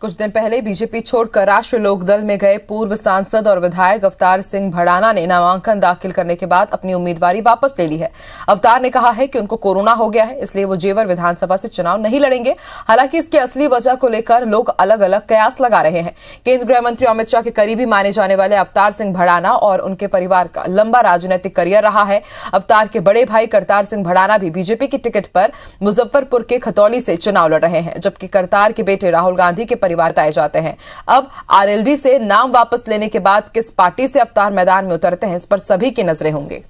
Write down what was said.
कुछ दिन पहले बीजेपी छोड़कर राष्ट्रीय लोकदल में गए पूर्व सांसद और विधायक अवतार सिंह भड़ाना ने नामांकन दाखिल करने के बाद अपनी उम्मीदवारी वापस ले ली है अवतार ने कहा है कि उनको कोरोना हो गया है इसलिए वो जेवर विधानसभा से चुनाव नहीं लड़ेंगे हालांकि इसकी असली वजह को लेकर लोग अलग अलग कयास लगा रहे हैं केंद्र गृह मंत्री अमित शाह के करीबी माने जाने वाले अवतार सिंह भड़ाना और उनके परिवार का लंबा राजनीतिक करियर रहा है अवतार के बड़े भाई करतार सिंह भड़ाना भी बीजेपी की टिकट पर मुजफ्फरपुर के खतौली से चुनाव लड़ रहे हैं जबकि करतार के बेटे राहुल गांधी के परिवार बताए जाते हैं अब आरएलडी से नाम वापस लेने के बाद किस पार्टी से अवतार मैदान में उतरते हैं इस पर सभी की नजरें होंगी